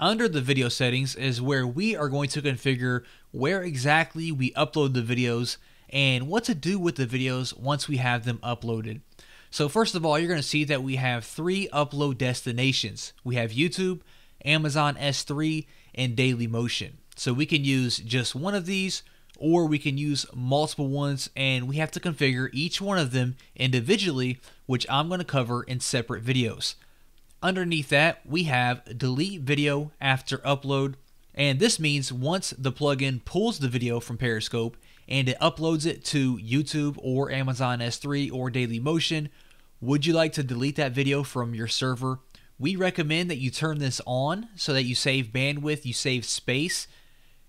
Under the video settings is where we are going to configure where exactly we upload the videos and what to do with the videos once we have them uploaded. So first of all, you're going to see that we have three upload destinations. We have YouTube, Amazon S3, and Daily Motion. So we can use just one of these or we can use multiple ones and we have to configure each one of them individually, which I'm going to cover in separate videos. Underneath that, we have delete video after upload. And this means once the plugin pulls the video from Periscope and it uploads it to YouTube or Amazon S3 or Dailymotion, would you like to delete that video from your server? We recommend that you turn this on so that you save bandwidth, you save space,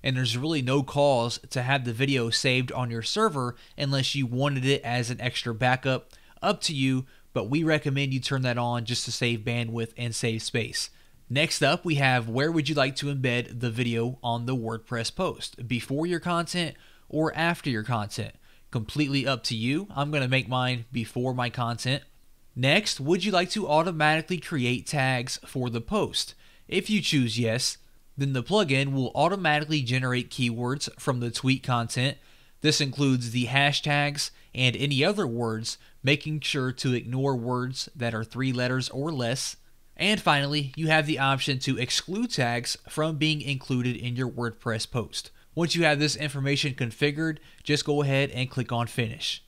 and there's really no cause to have the video saved on your server unless you wanted it as an extra backup. Up to you but we recommend you turn that on just to save bandwidth and save space. Next up, we have where would you like to embed the video on the WordPress post? Before your content or after your content? Completely up to you. I'm going to make mine before my content. Next, would you like to automatically create tags for the post? If you choose yes, then the plugin will automatically generate keywords from the tweet content. This includes the hashtags, and any other words, making sure to ignore words that are three letters or less. And finally, you have the option to exclude tags from being included in your WordPress post. Once you have this information configured, just go ahead and click on Finish.